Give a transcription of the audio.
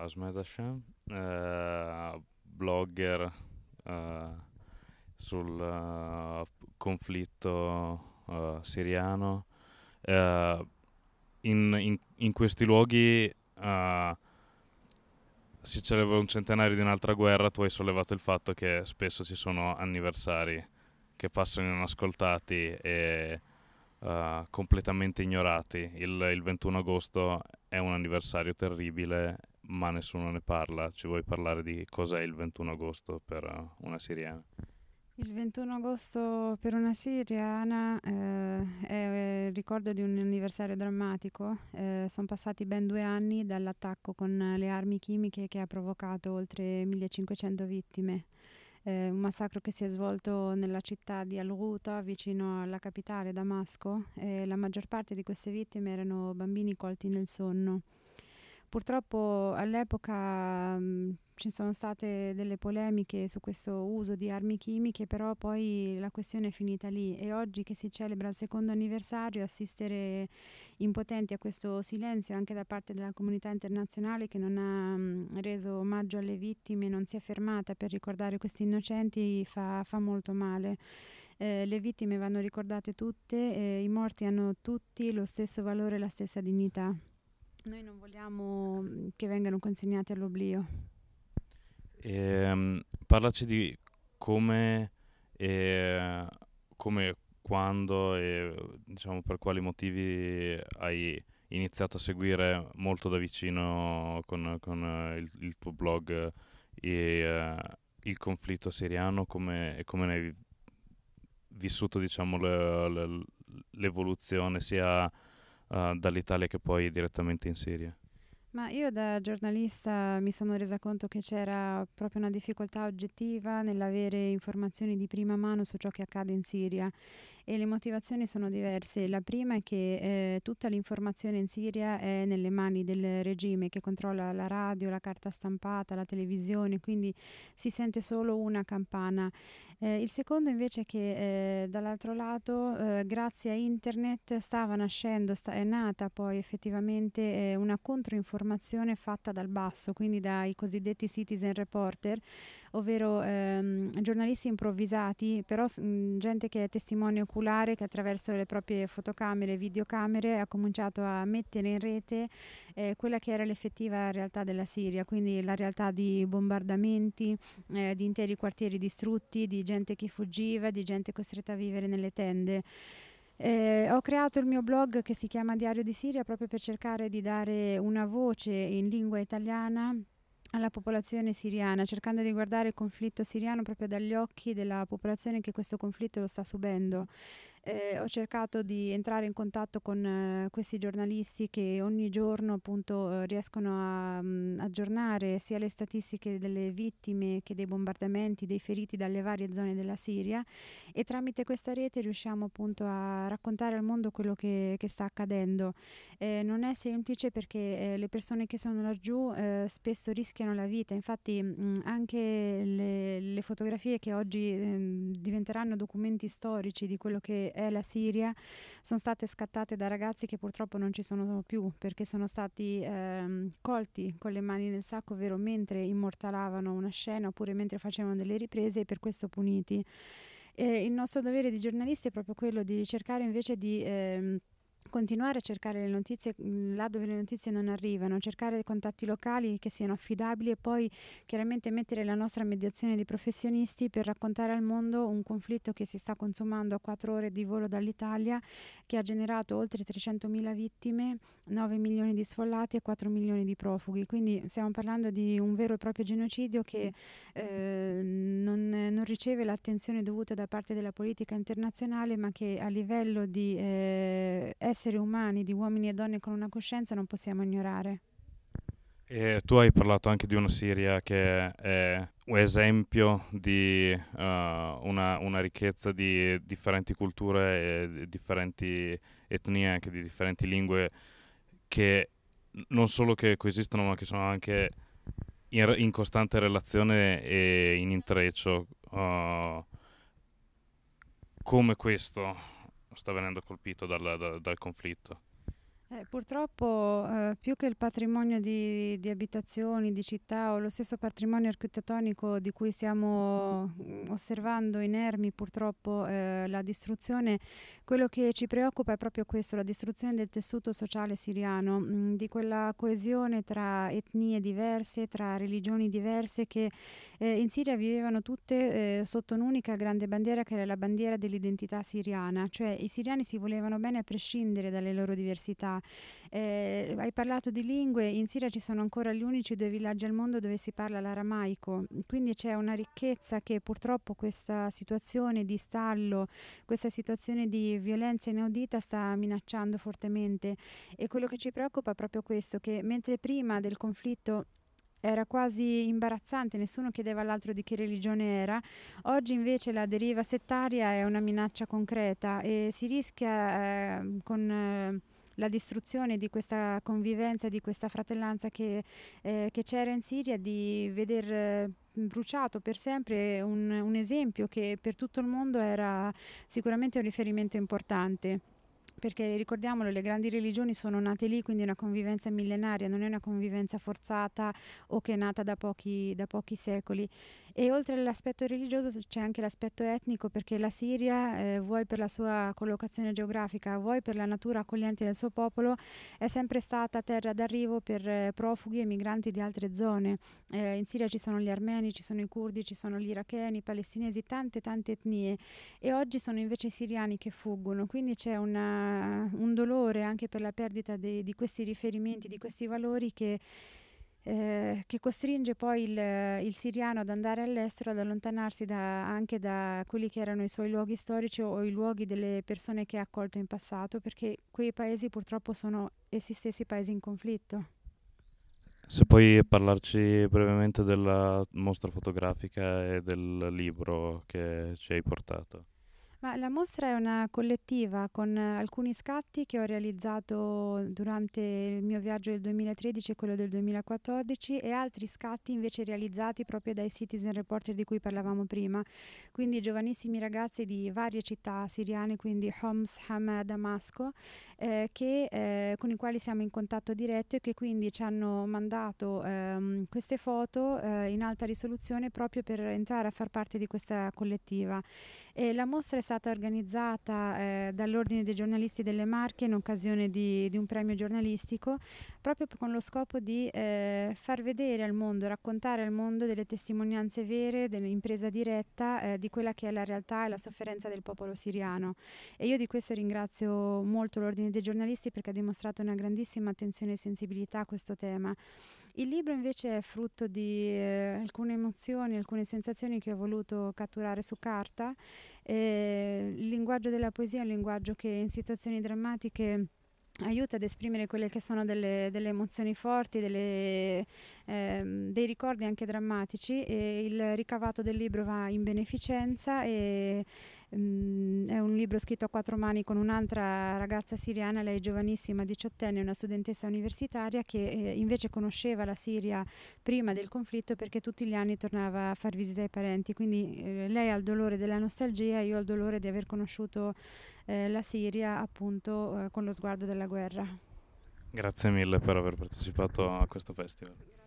Ahmed Hashem, eh, blogger eh, sul eh, conflitto eh, siriano. Eh, in, in, in, questi luoghi eh, si celebra un centenario di un'altra guerra, tu hai sollevato il fatto che spesso ci sono anniversari che passano inascoltati e completamente ignorati. Il, il 21 agosto è un anniversario terribile ma nessuno ne parla. Ci vuoi parlare di cos'è il 21 agosto per eh, una siriana? Il 21 agosto per una siriana eh, è il eh, ricordo di un anniversario drammatico. Eh, sono passati ben due anni dall'attacco con le armi chimiche che ha provocato oltre 1500 vittime. Eh, un massacro che si è svolto nella città di Al-Ghuta, vicino alla capitale Damasco. la maggior parte di queste vittime erano bambini colti nel sonno. Purtroppo all'epoca mm, ci sono state delle polemiche su questo uso di armi chimiche, però poi la questione è finita lì e oggi che si celebra il secondo anniversario assistere impotenti a questo silenzio anche da parte della comunità internazionale che non ha mh, mm, reso omaggio alle vittime, non si è fermata per ricordare questi innocenti fa, fa molto male. Eh, le vittime vanno ricordate tutte, eh, i morti hanno tutti lo stesso valore e la stessa dignità. Noi non vogliamo mm, che vengano consegnati all'oblio. Ehm, parlaci di come, eh, come quando e diciamo, per quali motivi hai iniziato a seguire molto da vicino con, con eh, il, il, tuo blog e, uh, il conflitto siriano come, e come ne hai vissuto diciamo, le, le, l'evoluzione sia uh, dall'Italia che poi direttamente in Siria? Ma io da giornalista mi sono resa conto che c'era proprio una difficoltà oggettiva nell'avere informazioni di prima mano su ciò che accade in Siria e le motivazioni sono diverse. La prima è che eh, tutta l'informazione in Siria è nelle mani del regime che controlla la radio, la carta stampata, la televisione, quindi si sente solo una campana. Eh, il secondo invece è che eh, dall'altro lato, eh, grazie a internet, stava nascendo, sta- è nata poi effettivamente eh, una controinformazione fatta dal basso, quindi dai cosiddetti citizen reporter, ovvero ehm, giornalisti improvvisati, però mh, gente che è testimone oculato particolare che attraverso le proprie fotocamere e videocamere ha cominciato a mettere in rete eh, quella che era l'effettiva realtà della Siria, quindi la realtà di bombardamenti, eh, di interi quartieri distrutti, di gente che fuggiva, di gente costretta a vivere nelle tende. Eh, ho creato il mio blog che si chiama Diario di Siria proprio per cercare di dare una voce in lingua italiana alla popolazione siriana, cercando di guardare il conflitto siriano proprio dagli occhi della popolazione che questo conflitto lo sta subendo eh, ho cercato di entrare in contatto con eh, questi giornalisti che ogni giorno appunto eh, riescono a mh, mm, aggiornare sia le statistiche delle vittime che dei bombardamenti, dei feriti dalle varie zone della Siria e tramite questa rete riusciamo appunto a raccontare al mondo quello che, che sta accadendo. Eh, non è semplice perché eh, le persone che sono laggiù eh, spesso rischiano la vita, infatti mh, mm, anche le, le, fotografie che oggi ehm, diventeranno documenti storici di quello che è la Siria sono state scattate da ragazzi che purtroppo non ci sono più perché sono stati ehm, colti con le mani nel sacco, ovvero mentre immortalavano una scena oppure mentre facevano delle riprese e per questo puniti. Eh, il nostro dovere di giornalisti è proprio quello di cercare invece di... Ehm, continuare a cercare le notizie mm, là dove le notizie non arrivano, cercare contatti locali che siano affidabili e poi chiaramente mettere la nostra mediazione di professionisti per raccontare al mondo un conflitto che si sta consumando a quattro ore di volo dall'Italia, che ha generato oltre 300.000 vittime, 9 milioni di sfollati e 4 milioni di profughi. Quindi stiamo parlando di un vero e proprio genocidio che eh, non, non, riceve l'attenzione dovuta da parte della politica internazionale, ma che a livello di eh, essere esseri umani, di uomini e donne con una coscienza, non possiamo ignorare. E tu hai parlato anche di una Siria che è un esempio di uh, una, una, ricchezza di differenti culture, di differenti etnie, anche di differenti lingue, che non solo che coesistono, ma che sono anche in, in costante relazione e in intreccio. Uh, come questo sta venendo colpito dal, dal, dal conflitto. Eh, purtroppo eh, più che il patrimonio di, di, abitazioni, di città o lo stesso patrimonio architettonico di cui stiamo mm, osservando inermi purtroppo eh, la distruzione, quello che ci preoccupa è proprio questo, la distruzione del tessuto sociale siriano, mh, mm, di quella coesione tra etnie diverse, tra religioni diverse che eh, in Siria vivevano tutte eh, sotto un'unica grande bandiera che era la bandiera dell'identità siriana, cioè i siriani si volevano bene a prescindere dalle loro diversità eh, hai parlato di lingue, in Siria ci sono ancora gli unici due villaggi al mondo dove si parla l'aramaico, quindi c'è una ricchezza che purtroppo questa situazione di stallo, questa situazione di violenza inaudita sta minacciando fortemente e quello che ci preoccupa è proprio questo, che mentre prima del conflitto era quasi imbarazzante, nessuno chiedeva all'altro di che religione era. Oggi invece la deriva settaria è una minaccia concreta e si rischia eh, con eh, la distruzione di questa convivenza, di questa fratellanza che, eh, che c'era in Siria, di veder eh, bruciato per sempre un, un esempio che per tutto il mondo era sicuramente un riferimento importante perché ricordiamolo, le grandi religioni sono nate lì, quindi è una convivenza millenaria, non è una convivenza forzata o che è nata da pochi, da pochi secoli. E oltre all'aspetto religioso c'è anche l'aspetto etnico, perché la Siria, eh, vuoi per la sua collocazione geografica, vuoi per la natura accogliente del suo popolo, è sempre stata terra d'arrivo per eh, profughi e migranti di altre zone. Eh, in Siria ci sono gli armeni, ci sono i curdi, ci sono gli iracheni, i palestinesi, tante tante etnie e oggi sono invece i siriani che fuggono, quindi c'è una eh, un dolore anche per la perdita de, di questi riferimenti, di questi valori che, eh, che costringe poi il, il, siriano ad andare all'estero, ad allontanarsi da, anche da quelli che erano i suoi luoghi storici o i luoghi delle persone che ha accolto in passato, perché quei paesi purtroppo sono essi stessi paesi in conflitto. Se puoi parlarci brevemente della mostra fotografica e del libro che ci hai portato. Ma la mostra è una collettiva con alcuni scatti che ho realizzato durante il mio viaggio del 2013 e quello del 2014 e altri scatti invece realizzati proprio dai citizen reporter di cui parlavamo prima, quindi giovanissimi ragazzi di varie città siriane, quindi Homs, Hama, Damasco, eh, che, eh, con i quali siamo in contatto diretto e che quindi ci hanno mandato ehm, queste foto eh, in alta risoluzione proprio per entrare a far parte di questa collettiva. la mostra è stata organizzata eh, dall'Ordine dei giornalisti delle Marche in occasione di, di, un premio giornalistico, proprio con lo scopo di eh, far vedere al mondo, raccontare al mondo delle testimonianze vere, dell'impresa diretta eh, di quella che è la realtà e la sofferenza del popolo siriano. E io di questo ringrazio molto l'Ordine dei giornalisti perché ha dimostrato una grandissima attenzione e sensibilità a questo tema. Il libro invece è frutto di eh, alcune emozioni, alcune sensazioni che ho voluto catturare su carta. Eh, il linguaggio della poesia è un linguaggio che in situazioni drammatiche aiuta ad esprimere quelle che sono delle, delle emozioni forti, delle, ehm, dei ricordi anche drammatici e il ricavato del libro va in beneficenza e è un libro scritto a quattro mani con un'altra ragazza siriana, lei è giovanissima, diciottenne, una studentessa universitaria che eh, invece conosceva la Siria prima del conflitto perché tutti gli anni tornava a far visita ai parenti, quindi eh, lei ha il dolore della nostalgia, io ho il dolore di aver conosciuto eh, la Siria appunto eh, con lo sguardo della guerra. Grazie mille per aver partecipato a questo festival.